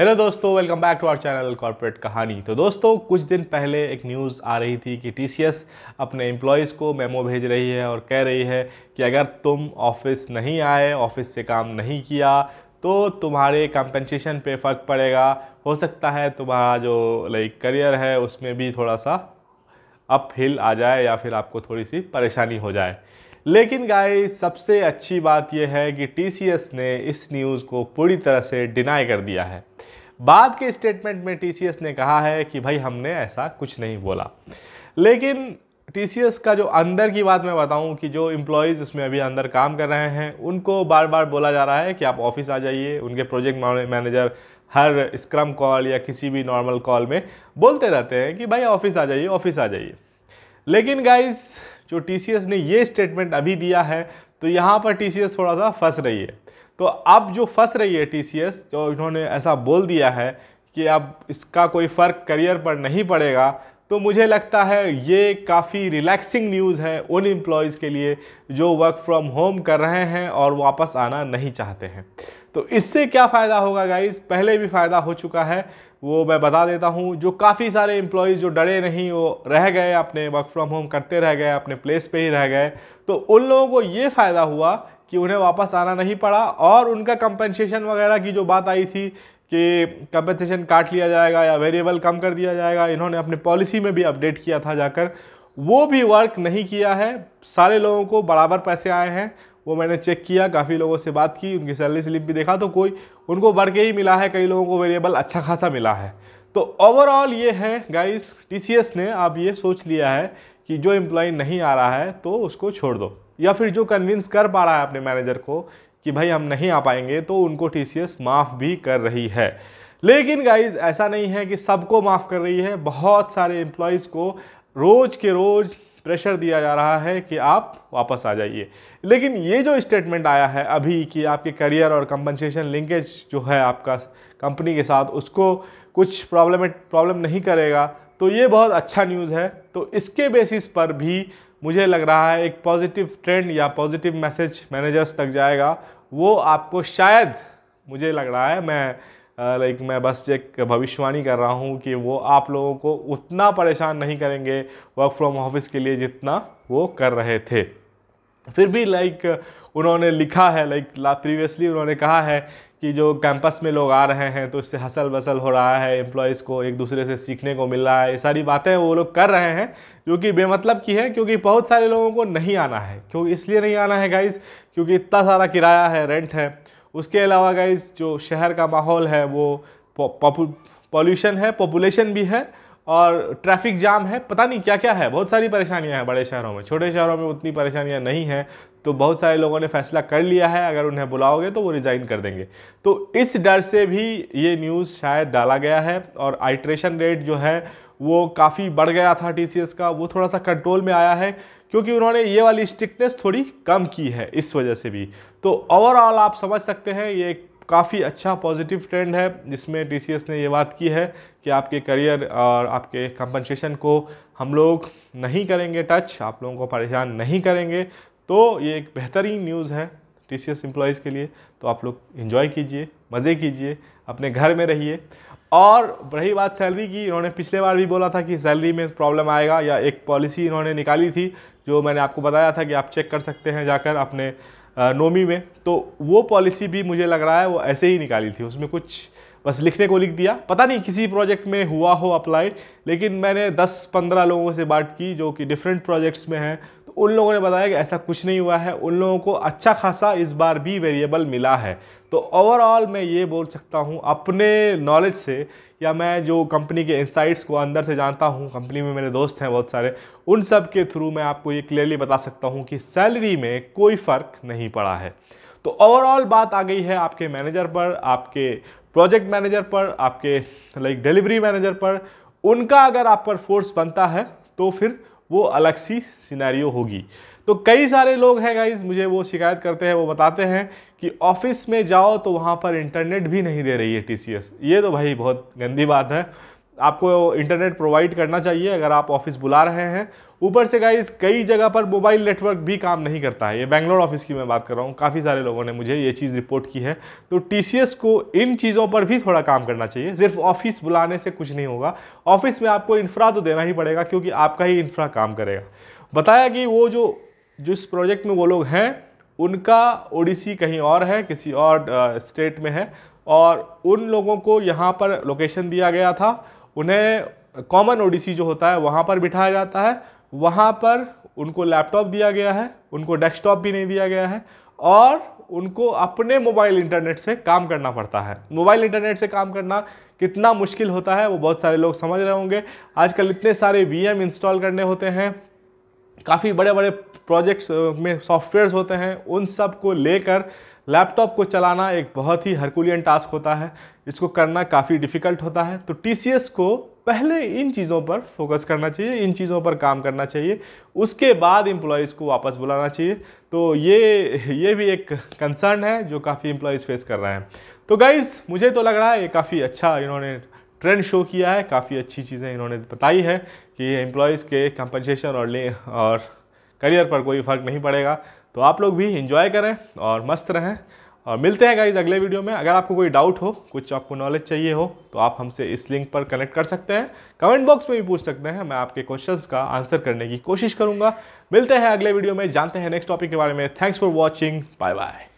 hello दोस्तों welcome back to our channel corporate Kahani तो दोस्तों कुछ दिन पहले एक न्यूज़ आ रही थी कि टीसीएस अपने एम्प्लॉयज़ को मेमो भेज रही है और कह रही है कि अगर तुम ऑफिस नहीं आए ऑफिस से काम नहीं किया तो तुम्हारे कंपनसेशन पे फ़र्क पड़ेगा हो सकता है तुम्हारा जो लाइक करियर है उसमें भी थोड़ा सा अप हिल आ जाए या फिर आपको थोड़ी सी परेशानी हो जाए लेकिन गाय सबसे अच्छी बात यह है कि टी ने इस न्यूज़ को पूरी तरह से डिनाई कर दिया है बाद के स्टेटमेंट में टी ने कहा है कि भाई हमने ऐसा कुछ नहीं बोला लेकिन टी का जो अंदर की बात मैं बताऊं कि जो इम्प्लॉयज़ उसमें अभी अंदर काम कर रहे हैं उनको बार बार बोला जा रहा है कि आप ऑफिस आ जाइए उनके प्रोजेक्ट मैनेजर हर स्क्रम कॉल या किसी भी नॉर्मल कॉल में बोलते रहते हैं कि भाई ऑफिस आ जाइए ऑफिस आ जाइए लेकिन गाइस जो टी ने ये स्टेटमेंट अभी दिया है तो यहाँ पर टी थोड़ा सा फंस रही है तो अब जो फंस रही है टी जो इन्होंने ऐसा बोल दिया है कि अब इसका कोई फ़र्क करियर पर नहीं पड़ेगा तो मुझे लगता है ये काफ़ी रिलैक्सिंग न्यूज़ है उन एम्प्लॉयज़ के लिए जो वर्क फ्रॉम होम कर रहे हैं और वापस आना नहीं चाहते हैं तो इससे क्या फ़ायदा होगा गाइस पहले भी फ़ायदा हो चुका है वो मैं बता देता हूँ जो काफ़ी सारे एम्प्लॉयज़ जो डरे नहीं वो रह गए अपने वर्क फ्रॉम होम करते रह गए अपने प्लेस पे ही रह गए तो उन लोगों को ये फ़ायदा हुआ कि उन्हें वापस आना नहीं पड़ा और उनका कंपनसेशन वगैरह की जो बात आई थी कि कंपनसेशन काट लिया जाएगा या वेरिएबल कम कर दिया जाएगा इन्होंने अपने पॉलिसी में भी अपडेट किया था जाकर वो भी वर्क नहीं किया है सारे लोगों को बराबर पैसे आए हैं वो मैंने चेक किया काफ़ी लोगों से बात की उनकी सैलरी स्लिप भी देखा तो कोई उनको बढ़ के ही मिला है कई लोगों को वेरिएबल अच्छा खासा मिला है तो ओवरऑल ये है गाइस टीसीएस ने आप ये सोच लिया है कि जो एम्प्लॉय नहीं आ रहा है तो उसको छोड़ दो या फिर जो कन्विंस कर पा रहा है अपने मैनेजर को कि भाई हम नहीं आ पाएंगे तो उनको टी माफ़ भी कर रही है लेकिन गाइज ऐसा नहीं है कि सबको माफ़ कर रही है बहुत सारे एम्प्लॉयज़ को रोज़ के रोज़ प्रेशर दिया जा रहा है कि आप वापस आ जाइए लेकिन ये जो स्टेटमेंट आया है अभी कि आपके करियर और कंपनसेशन लिंकेज जो है आपका कंपनी के साथ उसको कुछ प्रॉब्लम प्रॉब्लम नहीं करेगा तो ये बहुत अच्छा न्यूज़ है तो इसके बेसिस पर भी मुझे लग रहा है एक पॉजिटिव ट्रेंड या पॉजिटिव मैसेज मैनेजर्स तक जाएगा वो आपको शायद मुझे लग रहा है मैं लाइक मैं बस एक भविष्यवाणी कर रहा हूँ कि वो आप लोगों को उतना परेशान नहीं करेंगे वर्क फ्रॉम ऑफिस के लिए जितना वो कर रहे थे फिर भी लाइक उन्होंने लिखा है लाइक प्रीवियसली उन्होंने कहा है कि जो कैंपस में लोग आ रहे हैं तो इससे हसल बसल हो रहा है एम्प्लॉयज़ को एक दूसरे से सीखने को मिल रहा है ये सारी बातें वो लोग कर रहे हैं जो कि बेमतलब की है क्योंकि बहुत सारे लोगों को नहीं आना है क्यों इसलिए नहीं आना है गाइस क्योंकि इतना सारा किराया है रेंट है उसके अलावा गाइस जो शहर का माहौल है वो पॉल्यूशन है पॉपुलेशन भी है और ट्रैफिक जाम है पता नहीं क्या क्या है बहुत सारी परेशानियां हैं बड़े शहरों में छोटे शहरों में उतनी परेशानियां नहीं हैं तो बहुत सारे लोगों ने फैसला कर लिया है अगर उन्हें बुलाओगे तो वो रिज़ाइन कर देंगे तो इस डर से भी ये न्यूज़ शायद डाला गया है और आइट्रेशन रेट जो है वो काफ़ी बढ़ गया था टी का वो थोड़ा सा कंट्रोल में आया है क्योंकि उन्होंने ये वाली स्ट्रिक्टनेस थोड़ी कम की है इस वजह से भी तो ओवरऑल आप समझ सकते हैं ये एक काफ़ी अच्छा पॉजिटिव ट्रेंड है जिसमें टी ने ये बात की है कि आपके करियर और आपके कंपनसेशन को हम लोग नहीं करेंगे टच आप लोगों को परेशान नहीं करेंगे तो ये एक बेहतरीन न्यूज़ है टी सी एस एम्प्लॉयज़ के लिए तो आप लोग इन्जॉय कीजिए मज़े कीजिए अपने घर में रहिए और रही बात सैलरी की इन्होंने पिछले बार भी बोला था कि सैलरी में प्रॉब्लम आएगा या एक पॉलिसी इन्होंने निकाली थी जो मैंने आपको बताया था कि आप चेक कर सकते हैं जाकर अपने नोमी में तो वो पॉलिसी भी मुझे लग रहा है वो ऐसे ही निकाली थी उसमें कुछ बस लिखने को लिख दिया पता नहीं किसी प्रोजेक्ट में हुआ हो अप्लाई लेकिन मैंने 10-15 लोगों से बात की जो कि डिफरेंट प्रोजेक्ट्स में हैं तो उन लोगों ने बताया कि ऐसा कुछ नहीं हुआ है उन लोगों को अच्छा खासा इस बार भी वेरिएबल मिला है तो ओवरऑल मैं ये बोल सकता हूँ अपने नॉलेज से या मैं जो कंपनी के इंसाइट्स को अंदर से जानता हूँ कंपनी में मेरे दोस्त हैं बहुत सारे उन सब के थ्रू मैं आपको ये क्लियरली बता सकता हूँ कि सैलरी में कोई फ़र्क नहीं पड़ा है तो ओवरऑल बात आ गई है आपके मैनेजर पर आपके प्रोजेक्ट मैनेजर पर आपके लाइक डिलीवरी मैनेजर पर उनका अगर आप पर फोर्स बनता है तो फिर वो अलग सी सिनेरियो होगी तो कई सारे लोग हैं गाइज मुझे वो शिकायत करते हैं वो बताते हैं कि ऑफिस में जाओ तो वहाँ पर इंटरनेट भी नहीं दे रही है टी ये तो भाई बहुत गंदी बात है आपको इंटरनेट प्रोवाइड करना चाहिए अगर आप ऑफिस बुला रहे हैं ऊपर से गाइस कई जगह पर मोबाइल नेटवर्क भी काम नहीं करता है ये बैंगलोर ऑफिस की मैं बात कर रहा हूँ काफ़ी सारे लोगों ने मुझे ये चीज़ रिपोर्ट की है तो टी को इन चीज़ों पर भी थोड़ा काम करना चाहिए सिर्फ ऑफिस बुलाने से कुछ नहीं होगा ऑफिस में आपको इन्फ्रा तो देना ही पड़ेगा क्योंकि आपका ही इन्फ्रा काम करेगा बताया कि वो जो जिस प्रोजेक्ट में वो लोग हैं उनका ओडिसी कहीं और है किसी और स्टेट में है और उन लोगों को यहाँ पर लोकेशन दिया गया था उन्हें कॉमन ओडीसी जो होता है वहाँ पर बिठाया जाता है वहाँ पर उनको लैपटॉप दिया गया है उनको डेस्कटॉप भी नहीं दिया गया है और उनको अपने मोबाइल इंटरनेट से काम करना पड़ता है मोबाइल इंटरनेट से काम करना कितना मुश्किल होता है वो बहुत सारे लोग समझ रहे होंगे आजकल इतने सारे वी इंस्टॉल करने होते हैं काफ़ी बड़े बड़े प्रोजेक्ट्स में सॉफ्टवेयर्स होते हैं उन सब को लेकर लैपटॉप को चलाना एक बहुत ही हरकुलियन टास्क होता है इसको करना काफ़ी डिफ़िकल्ट होता है तो टी को पहले इन चीज़ों पर फोकस करना चाहिए इन चीज़ों पर काम करना चाहिए उसके बाद इम्प्लॉयज़ को वापस बुलाना चाहिए तो ये ये भी एक कंसर्न है जो काफ़ी इम्प्लॉयज़ फेस कर रहे हैं तो गाइज़ मुझे तो लग रहा है ये काफ़ी अच्छा इन्होंने ट्रेंड शो किया है काफ़ी अच्छी चीज़ें इन्होंने बताई है कि इम्प्लॉयज़ के कंपनसेशन और ले और करियर पर कोई फ़र्क नहीं पड़ेगा तो आप लोग भी इंजॉय करें और मस्त रहें और मिलते हैं गाइज अगले वीडियो में अगर आपको कोई डाउट हो कुछ आपको नॉलेज चाहिए हो तो आप हमसे इस लिंक पर कनेक्ट कर सकते हैं कमेंट बॉक्स में भी पूछ सकते हैं मैं आपके क्वेश्चंस का आंसर करने की कोशिश करूंगा मिलते हैं अगले वीडियो में जानते हैं नेक्स्ट टॉपिक के बारे में thanks for watching bye bye